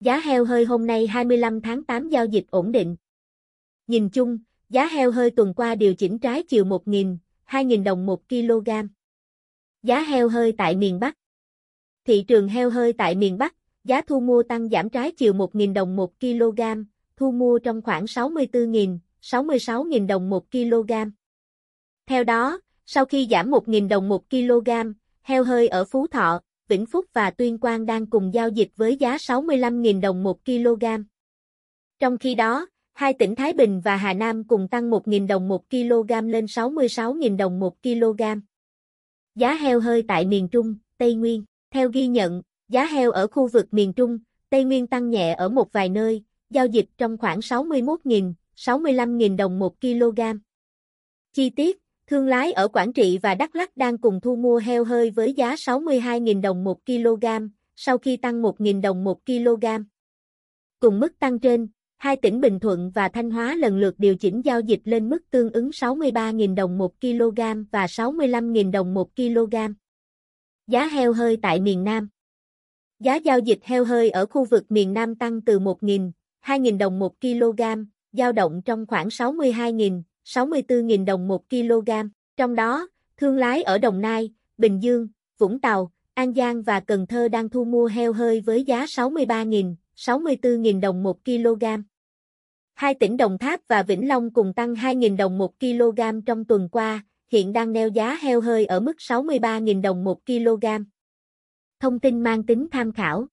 Giá heo hơi hôm nay 25 tháng 8 giao dịch ổn định. Nhìn chung, giá heo hơi tuần qua điều chỉnh trái chiều 1.000, 2.000 đồng 1 kg. Giá heo hơi tại miền Bắc Thị trường heo hơi tại miền Bắc, giá thu mua tăng giảm trái chiều 1.000 đồng 1 kg, thu mua trong khoảng 64.000, 66.000 đồng 1 kg. Theo đó, sau khi giảm 1.000 đồng 1 kg, heo hơi ở Phú Thọ, Vĩnh Phúc và Tuyên Quang đang cùng giao dịch với giá 65.000 đồng 1 kg. Trong khi đó, hai tỉnh Thái Bình và Hà Nam cùng tăng 1.000 đồng 1 kg lên 66.000 đồng 1 kg. Giá heo hơi tại miền Trung, Tây Nguyên, theo ghi nhận, giá heo ở khu vực miền Trung, Tây Nguyên tăng nhẹ ở một vài nơi, giao dịch trong khoảng 61.000, 65.000 đồng 1 kg. Chi tiết Thương lái ở Quảng Trị và Đắk lắc đang cùng thu mua heo hơi với giá 62.000 đồng 1 kg, sau khi tăng 1.000 đồng 1 kg. Cùng mức tăng trên, hai tỉnh Bình Thuận và Thanh Hóa lần lượt điều chỉnh giao dịch lên mức tương ứng 63.000 đồng 1 kg và 65.000 đồng 1 kg. Giá heo hơi tại miền Nam Giá giao dịch heo hơi ở khu vực miền Nam tăng từ 1.000, 2.000 đồng 1 kg, giao động trong khoảng 62.000, 64.000 đồng 1 kg, trong đó, thương lái ở Đồng Nai, Bình Dương, Vũng Tàu, An Giang và Cần Thơ đang thu mua heo hơi với giá 63.000, 64.000 đồng 1 kg. Hai tỉnh Đồng Tháp và Vĩnh Long cùng tăng 2.000 đồng 1 kg trong tuần qua, hiện đang neo giá heo hơi ở mức 63.000 đồng 1 kg. Thông tin mang tính tham khảo